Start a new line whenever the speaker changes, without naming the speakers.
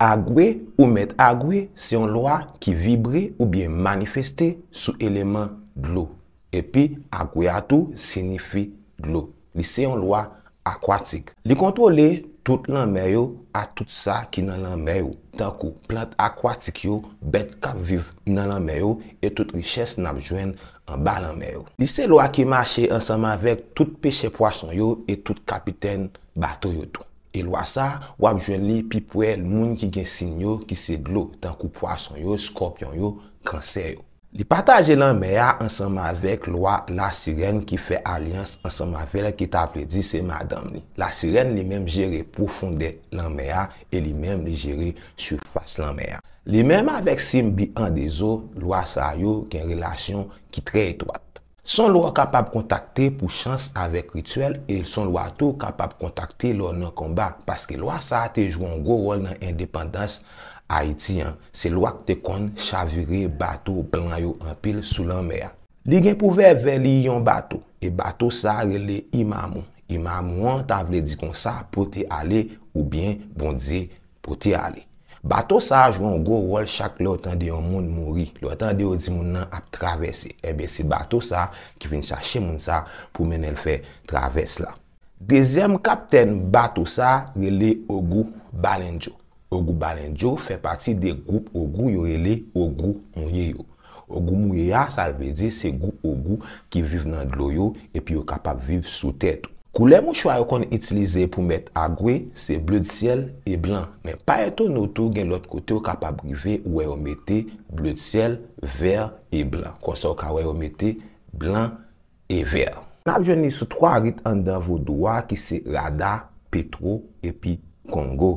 Agwe ou met agwe se yon loa ki vibre ou bien manifeste sou eleman glou. Epi, agwe atou signifi glou. Li se yon loa akwatik. Li kontrole tout lanmeyo a tout sa ki nan lanmeyo. Tankou, plant akwatik yo bet kapviv nan lanmeyo e tout riches nabjwen an balanmeyo. Li se loa ki mache ansama vek tout peche poason yo e tout kapiten batoyotou. E lwa sa, wap jwen li pipouè l moun ki gen sin yo ki se glou tan kou pwason yo, skopyon yo, kansè yo. Li pataje lan mèya ansanm avèk lwa la sirene ki fè alians ansanm avèk ki taple di se madam li. La sirene li mèm jere pou fondè lan mèya e li mèm li jere surfase lan mèya. Li mèm avèk sim bi an de zo, lwa sa yo gen relasyon ki tre etwad. Son lwa kapap kontakte pou chans avek rituel e son lwa tou kapap kontakte lwa nan komba. Paske lwa sa te jwen gwo rol nan independans Haiti an. Se lwa k te kon chavire bato blan yo an pil sou lan mer. Li gen pou ve ve li yon bato e bato sa rele imamon. Imamon ta vle di kon sa pote ale ou bien bon di pote ale. Bato sa jwen ou gwo rol chak lè ou tan de yon moun mouri, lè ou tan de yon di moun nan ap travesse. Ebe eh se Bato sa ki fin chache moun sa pou men el fe travesse la. Dezem kapten Bato sa rele Ogou Balenjo. Ogou Balenjo fe pati de goup Ogou yo rele Ogou Mouyeyo. Ogou Mouyeya salve di se goup Ogou ki vive nan gloyo epi yo kapap vive sou tèt ou. Koule mw chwa yo kon itilize pou met agwe, se ble di siel e blan. Men pa eto nou tou gen lot kote yo kapabrive wè yo e mette ble di siel, ver e blan. Koso wè yo mette blan e ver. Nap jouni sou 3 rit an dan vw doa ki se Rada, Petro epi Kongo.